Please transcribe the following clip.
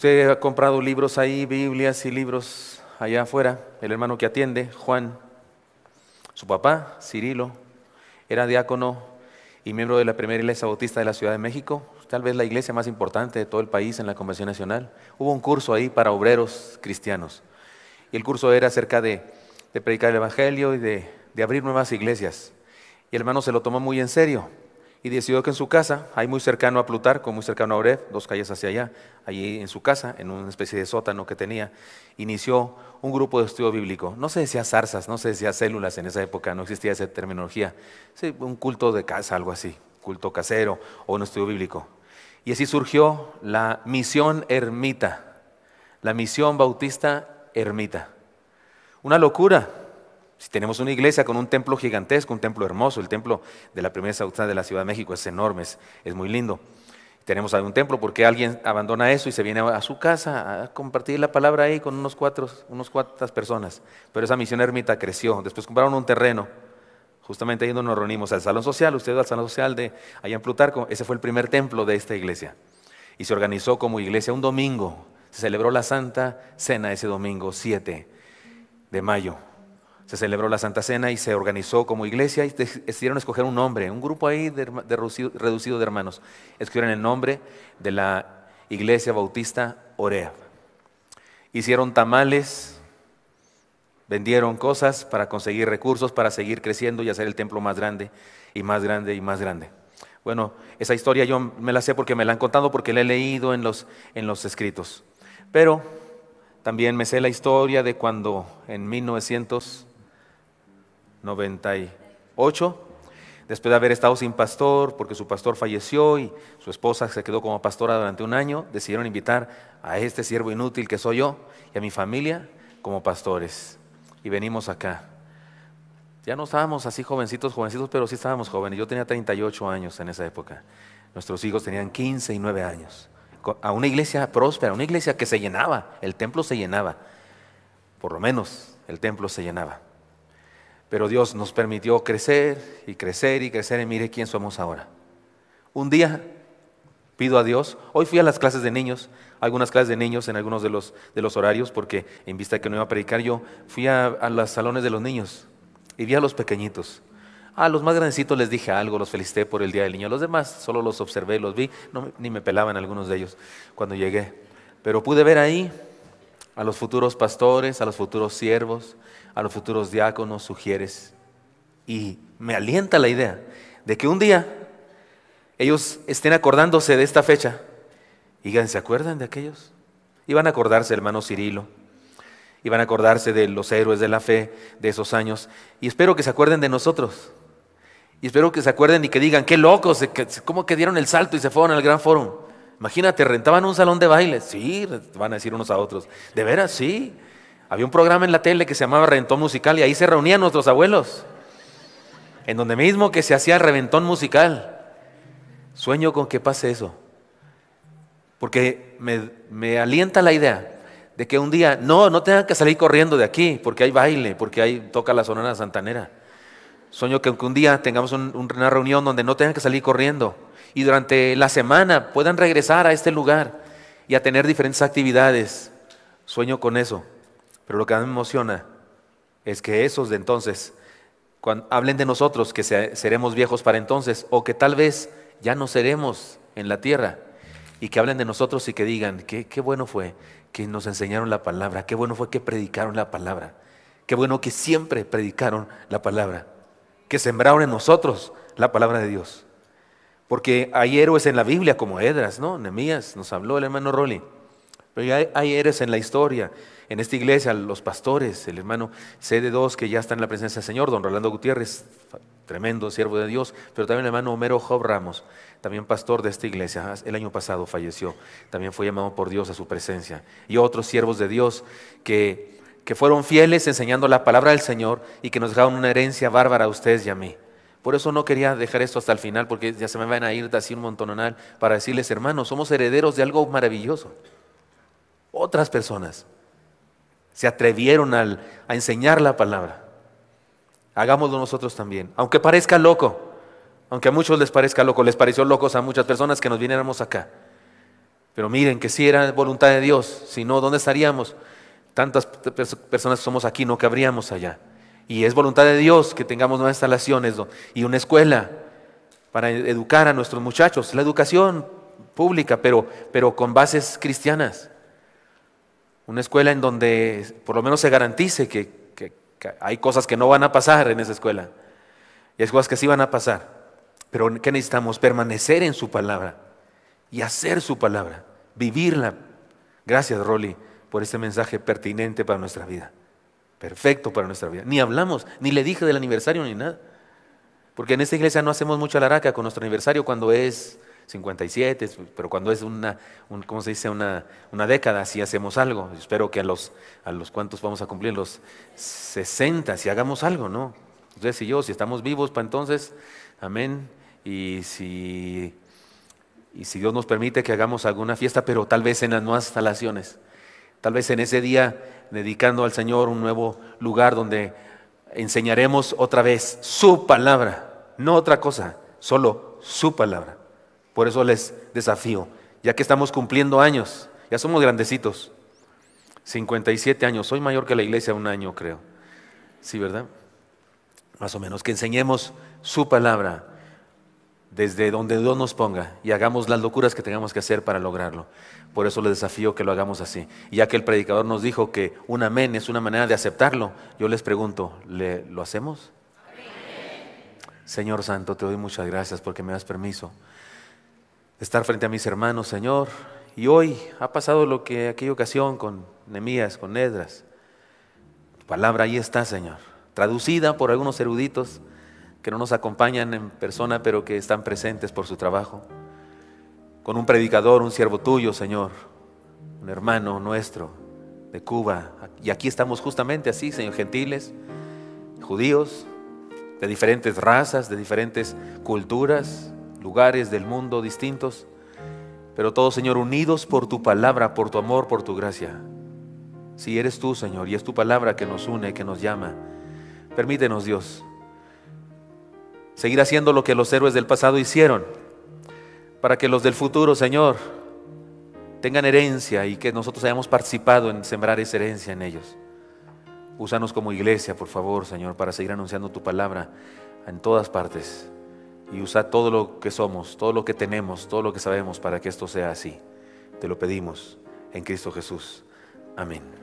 Usted ha comprado libros ahí, Biblias y libros allá afuera. El hermano que atiende, Juan, su papá, Cirilo, era diácono y miembro de la primera iglesia bautista de la Ciudad de México, tal vez la iglesia más importante de todo el país en la Convención Nacional. Hubo un curso ahí para obreros cristianos. Y el curso era acerca de, predicar el Evangelio y de abrir nuevas iglesias. Y el hermano se lo tomó muy en serio y decidió que en su casa, ahí muy cercano a Plutarco, muy cercano a Oreb, dos calles hacia allá, allí en su casa, en una especie de sótano que tenía, inició un grupo de estudio bíblico. No se decía zarzas, no se decía células en esa época, no existía esa terminología. un culto de casa, algo así, culto casero o un estudio bíblico. Y así surgió la misión ermita, la misión bautista ermita. Una locura, si tenemos una iglesia con un templo gigantesco, un templo hermoso, el templo de la primera saudita de la Ciudad de México es enorme, es, muy lindo. Tenemos algún templo, porque alguien abandona eso y se viene a su casa a compartir la palabra ahí con unos cuatro, unos cuantas personas? Pero esa misión ermita creció. Después compraron un terreno, justamente ahí donde nos reunimos, al Salón Social, usted va al Salón Social de allá en Plutarco, ese fue el primer templo de esta iglesia. Y se organizó como iglesia un domingo, se celebró la Santa Cena ese domingo 7 de mayo se celebró la Santa Cena y se organizó como iglesia y decidieron escoger un nombre, un grupo ahí de, reducido, de hermanos. escribieron el nombre de la iglesia bautista Orea. Hicieron tamales, vendieron cosas para conseguir recursos, para seguir creciendo y hacer el templo más grande y más grande y más grande. Bueno, esa historia yo me la sé porque me la han contado, porque la he leído en los, en los escritos. Pero también me sé la historia de cuando en 1900... 98, después de haber estado sin pastor, porque su pastor falleció y su esposa se quedó como pastora durante un año, decidieron invitar a este siervo inútil que soy yo y a mi familia como pastores. Y venimos acá. Ya no estábamos así jovencitos, jovencitos, pero sí estábamos jóvenes. Yo tenía 38 años en esa época. Nuestros hijos tenían 15 y 9 años. A una iglesia próspera, una iglesia que se llenaba, el templo se llenaba. Por lo menos el templo se llenaba. Pero Dios nos permitió crecer y crecer y crecer y mire quién somos ahora. Un día pido a Dios, hoy fui a las clases de niños, algunas clases de niños en algunos de los, de los horarios, porque en vista que no iba a predicar yo, fui a, a los salones de los niños y vi a los pequeñitos. A los más grandecitos les dije algo, los felicité por el Día del Niño. a Los demás solo los observé, los vi, ni me pelaban algunos de ellos cuando llegué. Pero pude ver ahí a los futuros pastores, a los futuros siervos, a los futuros diáconos, sugieres. Y me alienta la idea de que un día ellos estén acordándose de esta fecha. Y digan, ¿se acuerdan de aquellos? Iban a acordarse, hermano Cirilo. Y van a acordarse de los héroes de la fe de esos años. Y espero que se acuerden de nosotros. Y espero que se acuerden y que digan, qué locos, cómo que dieron el salto y se fueron al gran foro. Imagínate, rentaban un salón de baile. Sí, van a decir unos a otros. De veras, sí. Había un programa en la tele que se llamaba Reventón Musical y ahí se reunían nuestros abuelos. En donde mismo que se hacía el reventón musical. Sueño con que pase eso. Porque me, alienta la idea de que un día, no, no tengan que salir corriendo de aquí, porque hay baile, porque ahí toca la sonora santanera. Sueño que un día tengamos una reunión donde no tengan que salir corriendo, y durante la semana puedan regresar a este lugar y a tener diferentes actividades. Sueño con eso. Pero lo que a mí me emociona es que esos de entonces cuando hablen de nosotros que seremos viejos para entonces o que tal vez ya no seremos en la tierra y que hablen de nosotros y que digan, qué, qué bueno fue que nos enseñaron la palabra, qué bueno fue que predicaron la palabra, qué bueno que siempre predicaron la palabra, que sembraron en nosotros la palabra de Dios. Porque hay héroes en la Biblia como Edras, ¿no? Nemías, nos habló el hermano Rolly. Pero hay, héroes en la historia. En esta iglesia, los pastores, el hermano cd dos que ya está en la presencia del Señor, don Rolando Gutiérrez, tremendo siervo de Dios, pero también el hermano Homero Job Ramos, también pastor de esta iglesia, ah, el año pasado falleció, también fue llamado por Dios a su presencia. Y otros siervos de Dios que, que fueron fieles enseñando la palabra del Señor y que nos dejaron una herencia bárbara a ustedes y a mí. Por eso no quería dejar esto hasta el final, porque ya se me van a ir así un montón para decirles, hermanos, somos herederos de algo maravilloso. Otras personas se atrevieron a enseñar la palabra. Hagámoslo nosotros también, aunque parezca loco, aunque a muchos les parezca loco, les pareció locos a muchas personas que nos viniéramos acá. Pero miren que si era voluntad de Dios, si no, ¿dónde estaríamos? Tantas personas que somos aquí, no cabríamos allá. Y es voluntad de Dios que tengamos nuevas instalaciones y una escuela para educar a nuestros muchachos. La educación pública, pero, pero con bases cristianas. Una escuela en donde por lo menos se garantice que, hay cosas que no van a pasar en esa escuela. Y hay cosas que sí van a pasar. Pero ¿qué necesitamos? Permanecer en su palabra y hacer su palabra, vivirla. Gracias, Rolly, por este mensaje pertinente para nuestra vida perfecto para nuestra vida. Ni hablamos, ni le dije del aniversario ni nada. Porque en esta iglesia no hacemos mucha laraca con nuestro aniversario cuando es 57, pero cuando es una, se dice? Una, década, si hacemos algo. Espero que a los, a los cuantos vamos a cumplir, los 60, si hagamos algo, ¿no? Ustedes y yo, si estamos vivos para pues entonces, amén. Y y si Dios nos permite que hagamos alguna fiesta, pero tal vez en las nuevas instalaciones. Tal vez en ese día dedicando al Señor un nuevo lugar donde enseñaremos otra vez su palabra, no otra cosa, solo su palabra. Por eso les desafío, ya que estamos cumpliendo años, ya somos grandecitos, 57 años, soy mayor que la iglesia un año creo, ¿sí verdad? Más o menos, que enseñemos su palabra, desde donde Dios nos ponga y hagamos las locuras que tengamos que hacer para lograrlo. Por eso le desafío que lo hagamos así. ya que el predicador nos dijo que un amén es una manera de aceptarlo, yo les pregunto, ¿le, ¿lo hacemos? Señor Santo, te doy muchas gracias porque me das permiso de estar frente a mis hermanos, Señor. Y hoy ha pasado lo que aquella ocasión con Nemías, con Nedras. palabra ahí está, Señor, traducida por algunos eruditos que no nos acompañan en persona, pero que están presentes por su trabajo. Con un predicador, un siervo tuyo, Señor, un hermano nuestro de Cuba. Y aquí estamos justamente así, Señor, gentiles, judíos, de diferentes razas, de diferentes culturas, lugares del mundo distintos, pero todos, Señor, unidos por tu palabra, por tu amor, por tu gracia. Si eres tú, Señor, y es tu palabra que nos une, que nos llama, permítenos, Dios, seguir haciendo lo que los héroes del pasado hicieron, para que los del futuro, Señor, tengan herencia y que nosotros hayamos participado en sembrar esa herencia en ellos. Úsanos como iglesia, por favor, Señor, para seguir anunciando tu palabra en todas partes. Y usa todo lo que somos, todo lo que tenemos, todo lo que sabemos para que esto sea así. Te lo pedimos en Cristo Jesús. Amén.